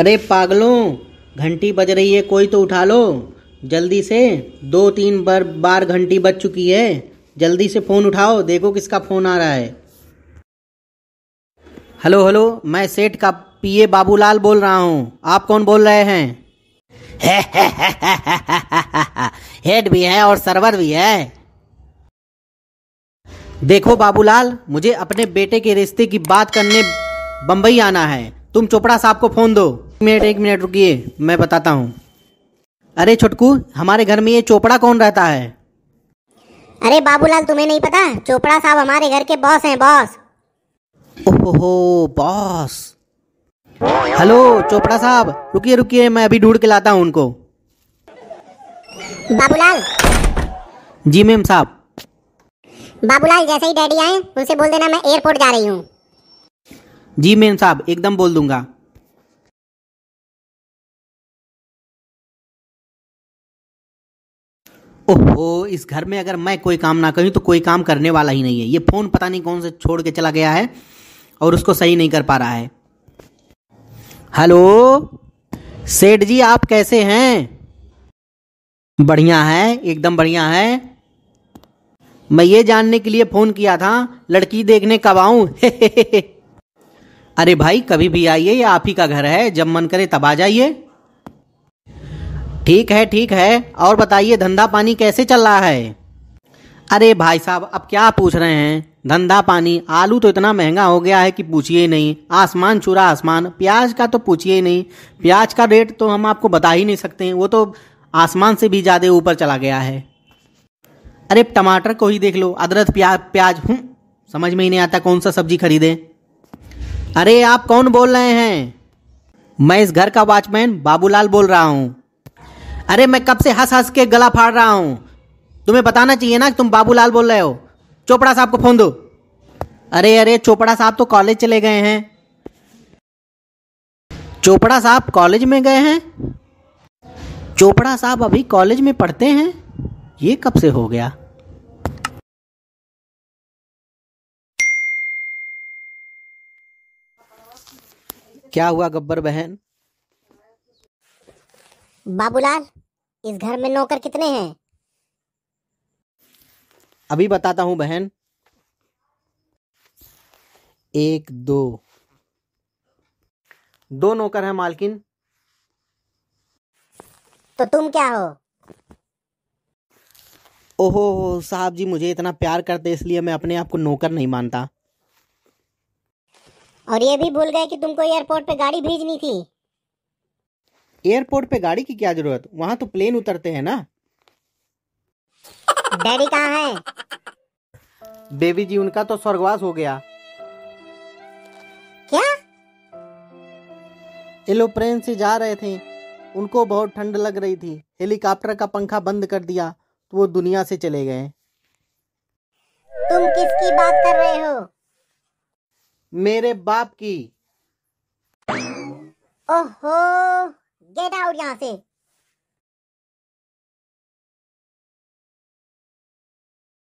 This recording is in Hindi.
अरे पागलों घंटी बज रही है कोई तो उठा लो जल्दी से दो तीन बार बार घंटी बज चुकी है जल्दी से फ़ोन उठाओ देखो किसका फ़ोन आ रहा है हेलो हेलो मैं सेठ का पीए बाबूलाल बोल रहा हूँ आप कौन बोल रहे हैं हेड भी है और सर्वर भी है देखो बाबूलाल मुझे अपने बेटे के रिश्ते की बात करने बम्बई आना है तुम चोपड़ा साहब को फ़ोन दो मिनट एक मिनट रुकिए मैं बताता हूँ अरे छोटकू हमारे घर में ये चोपड़ा कौन रहता है अरे बाबूलाल तुम्हें नहीं पता चोपड़ा साहब हमारे घर के बॉस हैं बॉस ओहो बॉस हेलो चोपड़ा साहब रुकिए रुकिए मैं अभी ढूंढ के लाता हूँ उनको बाबूलाल जी मैम साहब बाबूलाल जैसे ही डैडी आए उनसे बोल देना मैं एयरपोर्ट जा रही हूँ जी मैम साहब एकदम बोल दूंगा ओहो इस घर में अगर मैं कोई काम ना करूँ तो कोई काम करने वाला ही नहीं है ये फ़ोन पता नहीं कौन से छोड़ के चला गया है और उसको सही नहीं कर पा रहा है हेलो सेठ जी आप कैसे हैं बढ़िया है एकदम बढ़िया है मैं ये जानने के लिए फ़ोन किया था लड़की देखने कब आऊँ अरे भाई कभी भी आइए ये आप ही का घर है जब मन करे तब आ जाइए ठीक है ठीक है और बताइए धंधा पानी कैसे चल रहा है अरे भाई साहब अब क्या पूछ रहे हैं धंधा पानी आलू तो इतना महंगा हो गया है कि पूछिए ही नहीं आसमान चूरा आसमान प्याज का तो पूछिए ही नहीं प्याज का रेट तो हम आपको बता ही नहीं सकते वो तो आसमान से भी ज़्यादा ऊपर चला गया है अरे टमाटर को ही देख लो अदरक प्याज प्याज हम्म, हूँ समझ में ही नहीं आता कौन सा सब्जी खरीदें अरे आप कौन बोल रहे हैं मैं इस घर का वॉचमैन बाबूलाल बोल रहा हूँ अरे मैं कब से हंस हंस के गला फाड़ रहा हूँ तुम्हें बताना चाहिए ना कि तुम बाबूलाल बोल रहे हो चोपड़ा साहब को फ़ोन दो अरे अरे चोपड़ा साहब तो कॉलेज चले गए हैं चोपड़ा साहब कॉलेज में गए हैं चोपड़ा साहब अभी कॉलेज में पढ़ते हैं ये कब से हो गया क्या हुआ गब्बर बहन बाबूलाल इस घर में नौकर कितने हैं अभी बताता हूं बहन एक दो दो नौकर हैं मालकिन तो तुम क्या हो ओहो साहब जी मुझे इतना प्यार करते इसलिए मैं अपने आप को नौकर नहीं मानता और ये भी भूल गए कि तुमको एयरपोर्ट पे गाड़ी भेजनी थी एयरपोर्ट पे गाड़ी की क्या जरूरत वहां तो प्लेन उतरते हैं ना डैडी कहाँ है बेबी जी उनका तो स्वर्गवास हो गया क्या एलोप्रेन से जा रहे थे उनको बहुत ठंड लग रही थी हेलीकॉप्टर का पंखा बंद कर दिया तो वो दुनिया से चले गए तुम किसकी बात कर रहे हो मेरे बाप की ओहो get out yahan se